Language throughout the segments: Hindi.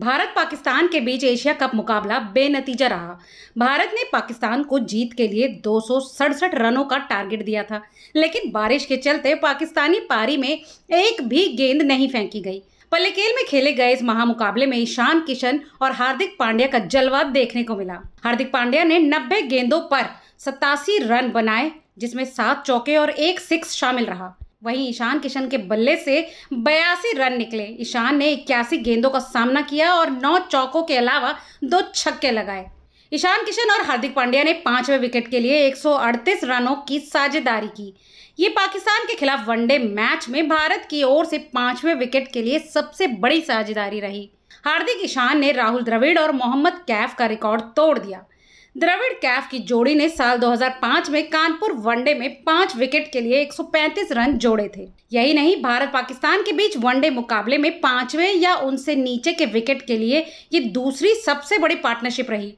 भारत पाकिस्तान के बीच एशिया कप मुकाबला बेनतीजा रहा भारत ने पाकिस्तान को जीत के लिए दो रनों का टारगेट दिया था लेकिन बारिश के चलते पाकिस्तानी पारी में एक भी गेंद नहीं फेंकी गई पल्लेकेल में खेले गए इस महामुकाबले में ईशान किशन और हार्दिक पांड्या का जलवा देखने को मिला हार्दिक पांड्या ने 90 गेंदों पर सतासी रन बनाए जिसमें सात चौके और एक सिक्स शामिल रहा वहीं ईशान किशन के बल्ले से बयासी रन निकले ईशान ने इक्यासी गेंदों का सामना किया और नौ चौकों के अलावा दो छक्के लगाए ईशान किशन और हार्दिक पांड्या ने पांचवें विकेट के लिए 138 रनों की साझेदारी की ये पाकिस्तान के खिलाफ वनडे मैच में भारत की ओर से पांचवें विकेट के लिए सबसे बड़ी साझेदारी रही हार्दिक ईशान ने राहुल द्रविड़ और मोहम्मद कैफ का रिकॉर्ड तोड़ दिया द्रविड़ कैफ की जोड़ी ने साल 2005 में कानपुर वनडे में पांच विकेट के लिए 135 रन जोड़े थे यही नहीं भारत पाकिस्तान के बीच वनडे मुकाबले में पांचवें या उनसे नीचे के विकेट के लिए ये दूसरी सबसे बड़ी पार्टनरशिप रही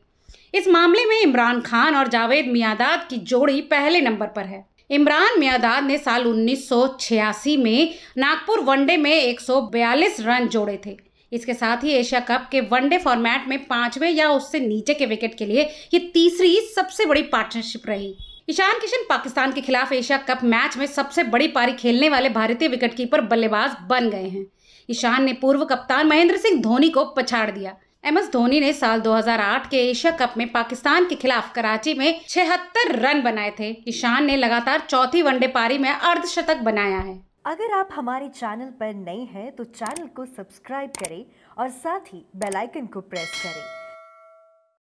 इस मामले में इमरान खान और जावेद मियादाद की जोड़ी पहले नंबर पर है इमरान मियादाद ने साल 1986 में नागपुर वनडे में 142 रन जोड़े थे इसके साथ ही एशिया कप के वनडे फॉर्मेट में पांचवें या उससे नीचे के विकेट के लिए ये तीसरी सबसे बड़ी पार्टनरशिप रही ईशान किशन पाकिस्तान के खिलाफ एशिया कप मैच में सबसे बड़ी पारी खेलने वाले भारतीय विकेटकीपर बल्लेबाज बन गए हैं ईशान ने पूर्व कप्तान महेंद्र सिंह धोनी को पछाड़ दिया एम एस धोनी ने साल 2008 के एशिया कप में पाकिस्तान के खिलाफ कराची में छिहत्तर रन बनाए थे ईशान ने लगातार चौथी वनडे पारी में अर्धशतक बनाया है अगर आप हमारे चैनल पर नए हैं तो चैनल को सब्सक्राइब करें और साथ ही बेल आइकन को प्रेस करें